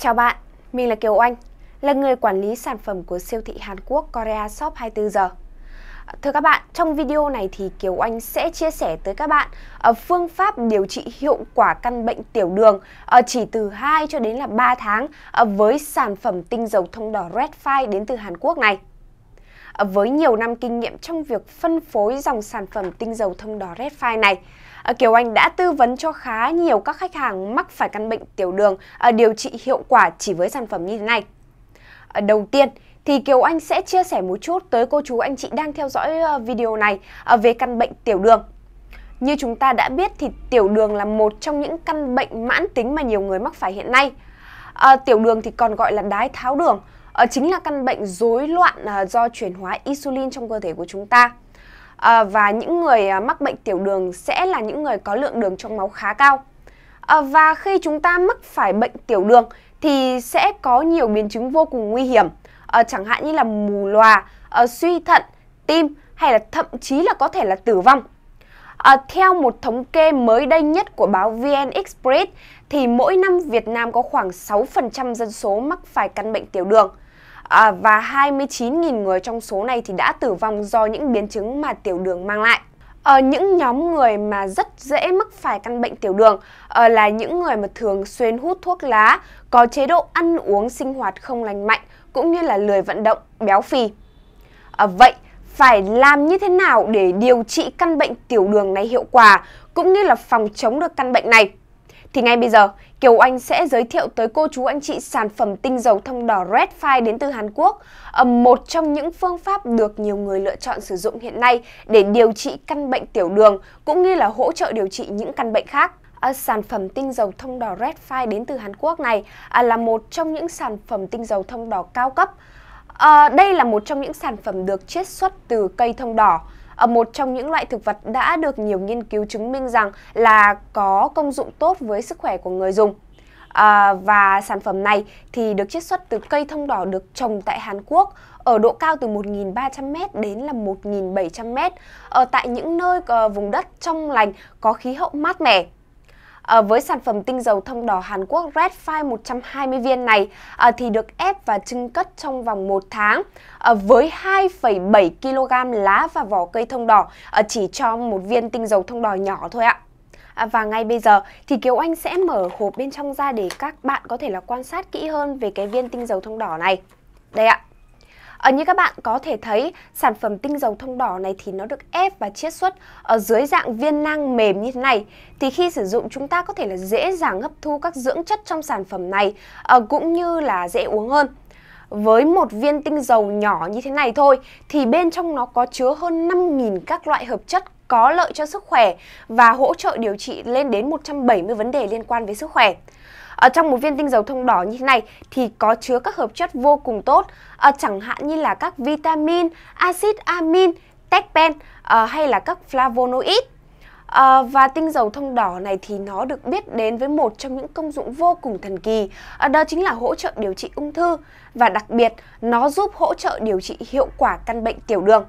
Chào bạn, mình là Kiều Oanh, là người quản lý sản phẩm của siêu thị Hàn Quốc Korea Shop 24 giờ. Thưa các bạn, trong video này thì Kiều Oanh sẽ chia sẻ tới các bạn ờ, phương pháp điều trị hiệu quả căn bệnh tiểu đường ờ, chỉ từ 2 cho đến là 3 tháng ờ, với sản phẩm tinh dầu thông đỏ Red File đến từ Hàn Quốc này. Với nhiều năm kinh nghiệm trong việc phân phối dòng sản phẩm tinh dầu thông đỏ Red File này À, Kiều Anh đã tư vấn cho khá nhiều các khách hàng mắc phải căn bệnh tiểu đường à, điều trị hiệu quả chỉ với sản phẩm như thế này. À, đầu tiên thì Kiều Anh sẽ chia sẻ một chút tới cô chú anh chị đang theo dõi video này về căn bệnh tiểu đường. Như chúng ta đã biết thì tiểu đường là một trong những căn bệnh mãn tính mà nhiều người mắc phải hiện nay. À, tiểu đường thì còn gọi là đái tháo đường, à, chính là căn bệnh rối loạn à, do chuyển hóa insulin trong cơ thể của chúng ta à, và những người ờ, mắc bệnh tiểu đường sẽ là những người có lượng đường trong máu khá cao. À, và khi chúng ta mắc phải bệnh tiểu đường thì sẽ có nhiều biến chứng vô cùng nguy hiểm, à, chẳng hạn như là mù lòa, à, suy thận, tim hay là thậm chí là có thể là tử vong. À, theo một thống kê mới đây nhất của báo VN Express thì mỗi năm Việt Nam có khoảng 6% dân số mắc phải căn bệnh tiểu đường à, và 29.000 người trong số này thì đã tử vong do những biến chứng mà tiểu đường mang lại. ở ờ, những nhóm người mà rất dễ mắc phải căn bệnh tiểu đường à, là những người mà thường xuyên hút thuốc lá, có chế độ ăn uống sinh hoạt không lành mạnh cũng như là lười vận động, béo phì. À, vậy phải làm như thế nào để điều trị căn bệnh tiểu đường này hiệu quả cũng như là phòng chống được căn bệnh này? Thì ngay bây giờ, Kiều Anh sẽ giới thiệu tới cô chú anh chị sản phẩm tinh dầu thông đỏ Red Fire đến từ Hàn Quốc, một trong những phương pháp được nhiều người lựa chọn sử dụng hiện nay để điều trị căn bệnh tiểu đường cũng như là hỗ trợ điều trị những căn bệnh khác. À, sản phẩm tinh dầu thông đỏ Red Fire đến từ Hàn Quốc này à, là một trong những sản phẩm tinh dầu thông đỏ cao cấp À, đây là một trong những sản phẩm được chiết xuất từ cây thông đỏ ở ờ, một trong những loại thực vật đã được nhiều nghiên cứu chứng minh rằng là có công dụng tốt với sức khỏe của người dùng. À, và sản phẩm này thì được chiết xuất từ cây thông đỏ được trồng tại Hàn Quốc ở độ cao từ 1.300m đến là 1.700m ở tại những nơi uh, vùng đất trong lành có khí hậu mát mẻ. Ờ, với sản phẩm tinh dầu thông đỏ Hàn Quốc Red Fine 120 viên này ờ, thì được ép và trưng cất trong vòng 1 tháng à, với 2,7 kg lá và vỏ cây thông đỏ chỉ cho một viên tinh dầu thông đỏ nhỏ thôi ạ. và ngay bây giờ thì Kiều Anh sẽ mở hộp bên trong ra để các bạn có thể là quan sát kỹ hơn về cái viên tinh dầu thông đỏ này. Đây ạ ở ờ, như các bạn có thể thấy, sản phẩm tinh dầu thông đỏ này thì nó được ép và chiết xuất ở dưới dạng viên nang mềm như thế này. Thì khi sử dụng chúng ta có thể là dễ dàng hấp thu các dưỡng chất trong sản phẩm này ờ, cũng như là dễ uống hơn. Với một viên tinh dầu nhỏ như thế này thôi thì bên trong nó có chứa hơn 5.000 các loại hợp chất có lợi cho sức khỏe và hỗ trợ điều trị lên đến 170 vấn đề liên quan với sức khỏe. Ở trong một viên tinh dầu thông đỏ như thế này thì có chứa các hợp chất vô cùng tốt, à, chẳng hạn như là các vitamin, axit amin, terpen à, ờ, hay là các flavonoid. À, và tinh dầu thông đỏ này thì nó được biết đến với một trong những công dụng vô cùng thần kỳ à, Đó chính là hỗ trợ điều trị ung thư Và đặc biệt nó giúp hỗ trợ điều trị hiệu quả căn bệnh tiểu đường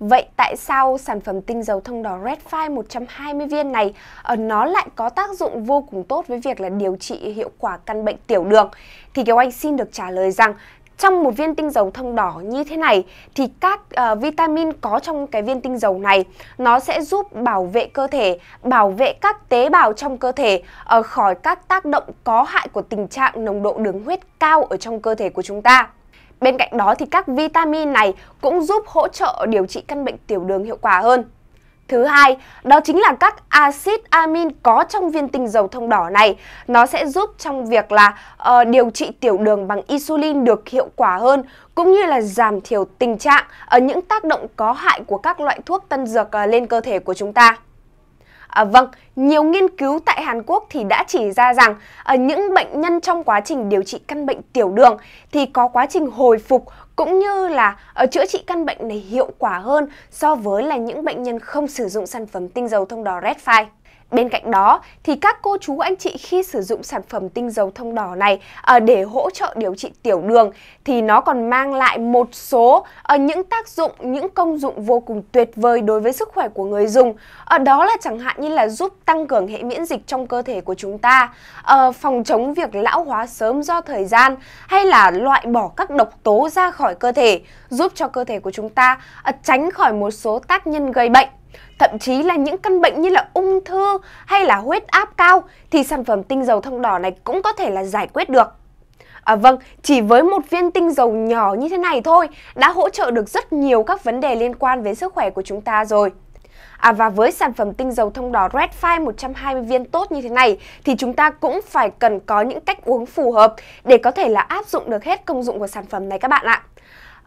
Vậy tại sao sản phẩm tinh dầu thông đỏ Red File 120 viên này ờ, nó lại có tác dụng vô cùng tốt với việc là điều trị hiệu quả căn bệnh tiểu đường? Thì Kiều Anh xin được trả lời rằng trong một viên tinh dầu thông đỏ như thế này thì các uh, vitamin có trong cái viên tinh dầu này nó sẽ giúp bảo vệ cơ thể, bảo vệ các tế bào trong cơ thể uh, khỏi các tác động có hại của tình trạng nồng độ đường huyết cao ở trong cơ thể của chúng ta. Bên cạnh đó thì các vitamin này cũng giúp hỗ trợ điều trị căn bệnh tiểu đường hiệu quả hơn. Thứ hai, đó chính là các axit amin có trong viên tinh dầu thông đỏ này. Nó sẽ giúp trong việc là uh, điều trị tiểu đường bằng insulin được hiệu quả hơn, cũng như là giảm thiểu tình trạng ở ờ, uh, những tác động có hại của các loại thuốc tân dược uh, lên cơ thể của chúng ta. À, vâng, nhiều nghiên cứu tại Hàn Quốc thì đã chỉ ra rằng ở à, những bệnh nhân trong quá trình điều trị căn bệnh tiểu đường thì có quá trình hồi phục cũng như là ở à, chữa trị căn bệnh này hiệu quả hơn so với là những bệnh nhân không sử dụng sản phẩm tinh dầu thông đỏ Red File. Bên cạnh đó thì các cô chú anh chị khi sử dụng sản phẩm tinh dầu thông đỏ này ờ, để hỗ trợ điều trị tiểu đường thì nó còn mang lại một số ờ, những tác dụng, những công dụng vô cùng tuyệt vời đối với sức khỏe của người dùng. À, đó là chẳng hạn như là giúp tăng cường hệ miễn dịch trong cơ thể của chúng ta, phòng chống việc lão hóa sớm do thời gian hay là loại bỏ các độc tố ra khỏi cơ thể, giúp cho cơ thể của chúng ta tránh khỏi một số tác nhân gây bệnh. Thậm chí là những căn bệnh như là ung thư hay là huyết áp cao thì sản phẩm tinh dầu thông đỏ này cũng có thể là giải quyết được. À vâng, chỉ với một viên tinh dầu nhỏ như thế này thôi đã hỗ trợ được rất nhiều các vấn đề liên quan đến sức khỏe của chúng ta rồi. À và với sản phẩm tinh dầu thông đỏ Red Fire 120 viên tốt như thế này thì chúng ta cũng phải cần có những cách uống phù hợp để có thể là áp dụng được hết công dụng của sản phẩm này các bạn ạ.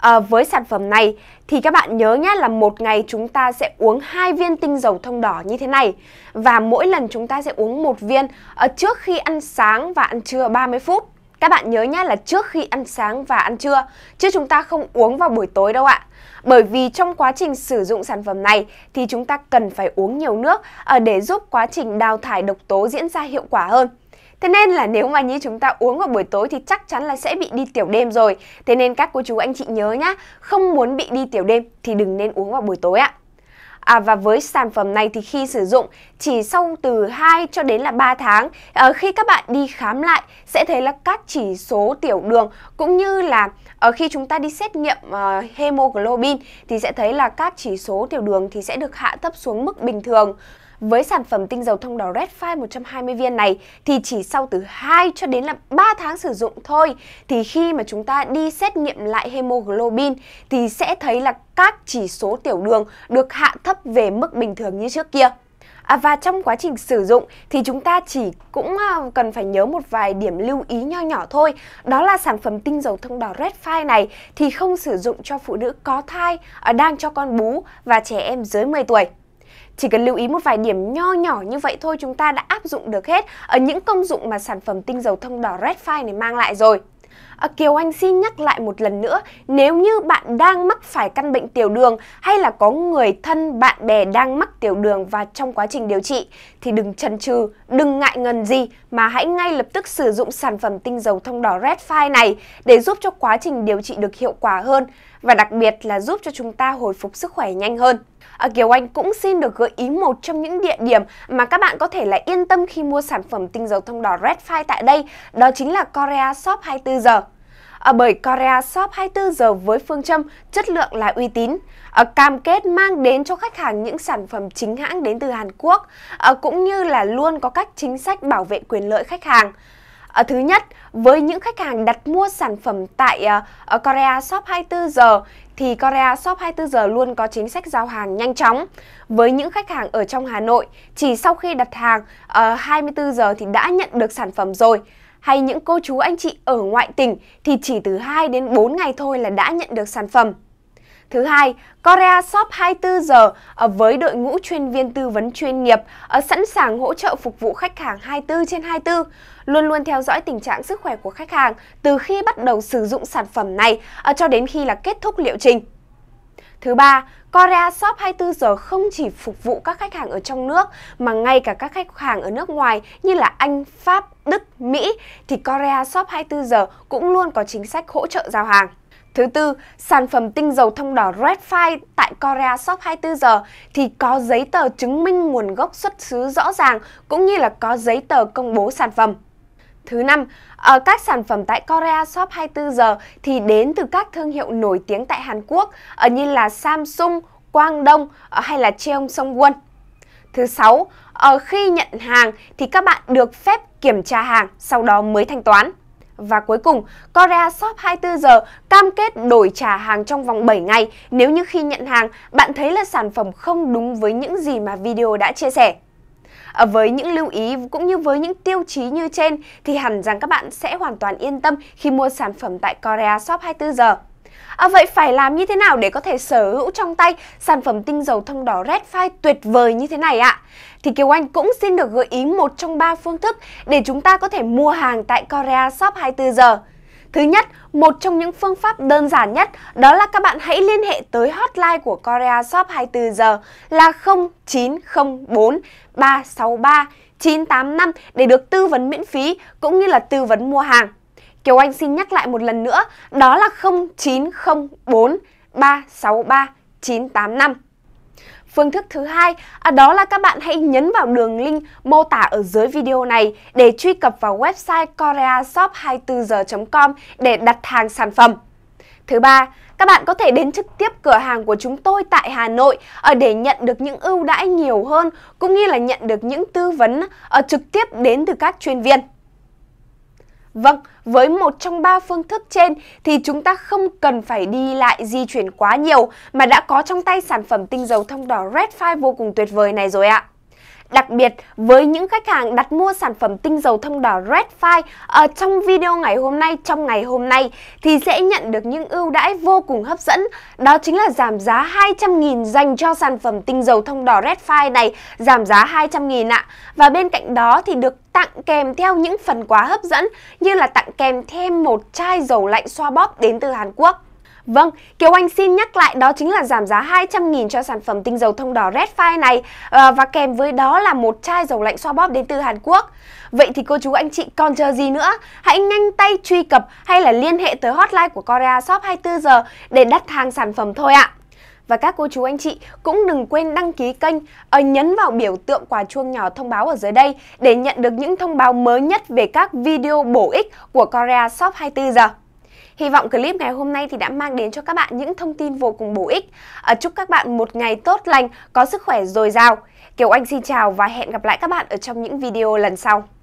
À, với sản phẩm này thì các bạn nhớ nhé là một ngày chúng ta sẽ uống hai viên tinh dầu thông đỏ như thế này và mỗi lần chúng ta sẽ uống một viên ở ờ, trước khi ăn sáng và ăn trưa 30 phút. Các bạn nhớ nhé là trước khi ăn sáng và ăn trưa chứ chúng ta không uống vào buổi tối đâu ạ. Bởi vì trong quá trình sử dụng sản phẩm này thì chúng ta cần phải uống nhiều nước ờ, để giúp quá trình đào thải độc tố diễn ra hiệu quả hơn. Thế nên là nếu mà như chúng ta uống vào buổi tối thì chắc chắn là sẽ bị đi tiểu đêm rồi. Thế nên các cô chú anh chị nhớ nhá, không muốn bị đi tiểu đêm thì đừng nên uống vào buổi tối ạ. À, và với sản phẩm này thì khi sử dụng chỉ sau từ 2 cho đến là 3 tháng à, khi các bạn đi khám lại sẽ thấy là các chỉ số tiểu đường cũng như là ở ờ, khi chúng ta đi xét nghiệm uh, hemoglobin thì sẽ thấy là các chỉ số tiểu đường thì sẽ được hạ thấp xuống mức bình thường. Với sản phẩm tinh dầu thông đỏ Red File 120 viên này thì chỉ sau từ 2 cho đến là 3 tháng sử dụng thôi thì khi mà chúng ta đi xét nghiệm lại hemoglobin thì sẽ thấy là các chỉ số tiểu đường được hạ thấp về mức bình thường như trước kia. À, và trong quá trình sử dụng thì chúng ta chỉ cũng à, cần phải nhớ một vài điểm lưu ý nho nhỏ thôi. Đó là sản phẩm tinh dầu thông đỏ Red File này thì không sử dụng cho phụ nữ có thai, à, đang cho con bú và trẻ em dưới 10 tuổi. Chỉ cần lưu ý một vài điểm nho nhỏ như vậy thôi chúng ta đã áp dụng được hết ở những công dụng mà sản phẩm tinh dầu thông đỏ Red Fine này mang lại rồi. À, Kiều Anh xin nhắc lại một lần nữa, nếu như bạn đang mắc phải căn bệnh tiểu đường hay là có người thân bạn bè đang mắc tiểu đường và trong quá trình điều trị thì đừng chần chừ, đừng ngại ngần gì mà hãy ngay lập tức sử dụng sản phẩm tinh dầu thông đỏ Redfire này để giúp cho quá trình điều trị được hiệu quả hơn và đặc biệt là giúp cho chúng ta hồi phục sức khỏe nhanh hơn. À, Kiều Anh cũng xin được gợi ý một trong những địa điểm mà các bạn có thể là yên tâm khi mua sản phẩm tinh dầu thông đỏ Redfire tại đây, đó chính là Korea Shop 24 giờ ở bởi Korea Shop 24 giờ với phương châm chất lượng là uy tín, ở cam kết mang đến cho khách hàng những sản phẩm chính hãng đến từ Hàn Quốc, cũng như là luôn có các chính sách bảo vệ quyền lợi khách hàng. À, thứ nhất, với những khách hàng đặt mua sản phẩm tại uh, Korea Shop 24 giờ thì Korea Shop 24 giờ luôn có chính sách giao hàng nhanh chóng. Với những khách hàng ở trong Hà Nội, chỉ sau khi đặt hàng uh, ờ, 24 giờ thì đã nhận được sản phẩm rồi hay những cô chú anh chị ở ngoại tỉnh thì chỉ từ 2 đến 4 ngày thôi là đã nhận được sản phẩm. Thứ hai, Korea Shop 24 giờ ờ, với đội ngũ chuyên viên tư vấn chuyên nghiệp ờ, sẵn sàng hỗ trợ phục vụ khách hàng 24 trên 24, luôn luôn theo dõi tình trạng sức khỏe của khách hàng từ khi bắt đầu sử dụng sản phẩm này ờ, cho đến khi là kết thúc liệu trình. Thứ ba, Korea Shop 24 giờ không chỉ phục vụ các khách hàng ở trong nước mà ngay cả các khách hàng ở nước ngoài như là Anh, Pháp, Đức, Mỹ thì Korea Shop 24 giờ cũng luôn có chính sách hỗ trợ giao hàng. Thứ tư, sản phẩm tinh dầu thông đỏ Red Fire tại Korea Shop 24 giờ thì có giấy tờ chứng minh nguồn gốc xuất xứ rõ ràng cũng như là có giấy tờ công bố sản phẩm. Thứ năm, ở các sản phẩm tại Korea Shop 24 giờ thì đến từ các thương hiệu nổi tiếng tại Hàn Quốc ở như là Samsung, Quang Đông ờ, hay là Cheong Song Won. Thứ sáu, ở ờ, khi nhận hàng thì các bạn được phép kiểm tra hàng, sau đó mới thanh toán. Và cuối cùng, Korea Shop 24 giờ cam kết đổi trả hàng trong vòng 7 ngày nếu như khi nhận hàng bạn thấy là sản phẩm không đúng với những gì mà video đã chia sẻ. Ờ, với những lưu ý cũng như với những tiêu chí như trên thì hẳn rằng các bạn sẽ hoàn toàn yên tâm khi mua sản phẩm tại Korea Shop 24 giờ. À, vậy phải làm như thế nào để có thể sở hữu trong tay sản phẩm tinh dầu thông đỏ Red File tuyệt vời như thế này ạ? À? Thì Kiều Anh cũng xin được gợi ý một trong ba phương thức để chúng ta có thể mua hàng tại Korea Shop 24 giờ. Thứ nhất, một trong những phương pháp đơn giản nhất đó là các bạn hãy liên hệ tới hotline của Korea Shop 24 giờ là 0904 363 985 để được tư vấn miễn phí cũng như là tư vấn mua hàng. Kiều Anh xin nhắc lại một lần nữa, đó là 0904 363 985. Phương thức thứ hai à, đó là các bạn hãy nhấn vào đường link mô tả ở dưới video này để truy cập vào website koreashop24h.com để đặt hàng sản phẩm. Thứ ba, các bạn có thể đến trực tiếp cửa hàng của chúng tôi tại Hà Nội ở à, để nhận được những ưu đãi nhiều hơn cũng như là nhận được những tư vấn ở à, trực tiếp đến từ các chuyên viên. Vâng, với một trong ba phương thức trên thì chúng ta không cần phải đi lại di chuyển quá nhiều mà đã có trong tay sản phẩm tinh dầu thông đỏ Red Five vô cùng tuyệt vời này rồi ạ. Đặc biệt với những khách hàng đặt mua sản phẩm tinh dầu thông đỏ Red File ở trong video ngày hôm nay trong ngày hôm nay thì sẽ nhận được những ưu đãi vô cùng hấp dẫn. Đó chính là giảm giá 200.000 dành cho sản phẩm tinh dầu thông đỏ Red File này, giảm giá 200.000 ạ. Và bên cạnh đó thì được tặng kèm theo những phần quà hấp dẫn như là tặng kèm thêm một chai dầu lạnh xoa bóp đến từ Hàn Quốc. Vâng, Kiều Anh xin nhắc lại đó chính là giảm giá 200.000 cho sản phẩm tinh dầu thông đỏ red fire này ờ, và kèm với đó là một chai dầu lạnh xoa bóp đến từ Hàn Quốc. Vậy thì cô chú anh chị còn chờ gì nữa? Hãy nhanh tay truy cập hay là liên hệ tới hotline của Korea Shop 24 giờ để đặt hàng sản phẩm thôi ạ. À. Và các cô chú anh chị cũng đừng quên đăng ký kênh, ở ờ, nhấn vào biểu tượng quả chuông nhỏ thông báo ở dưới đây để nhận được những thông báo mới nhất về các video bổ ích của Korea Shop 24 giờ. Hy vọng clip ngày hôm nay thì đã mang đến cho các bạn những thông tin vô cùng bổ ích. À, chúc các bạn một ngày tốt lành, có sức khỏe dồi dào. Kiều Anh xin chào và hẹn gặp lại các bạn ở trong những video lần sau.